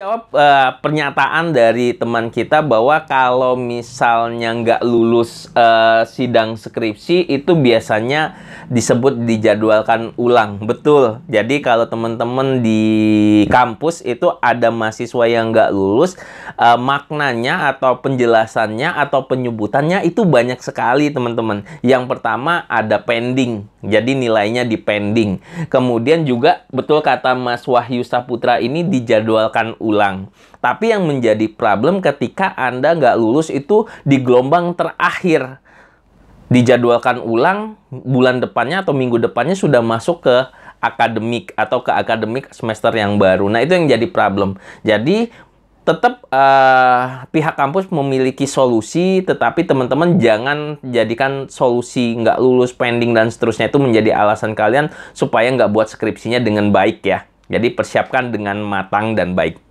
jawab uh, pernyataan dari teman kita bahwa kalau misalnya nggak lulus uh, sidang skripsi itu biasanya disebut dijadwalkan ulang betul jadi kalau teman-teman di kampus itu ada mahasiswa yang nggak lulus uh, maknanya atau penjelasannya atau penyebutannya itu banyak sekali teman-teman yang pertama ada pending jadi nilainya di pending kemudian juga betul kata Mas Wahyu Saputra ini dijadwalkan ulang ulang. Tapi yang menjadi problem ketika Anda nggak lulus itu di gelombang terakhir. Dijadwalkan ulang bulan depannya atau minggu depannya sudah masuk ke akademik atau ke akademik semester yang baru. Nah, itu yang jadi problem. Jadi tetap uh, eh, pihak kampus memiliki solusi, tetapi teman-teman jangan jadikan solusi nggak lulus, pending, dan seterusnya itu menjadi alasan kalian supaya nggak buat skripsinya dengan baik ya. Jadi persiapkan dengan matang dan baik.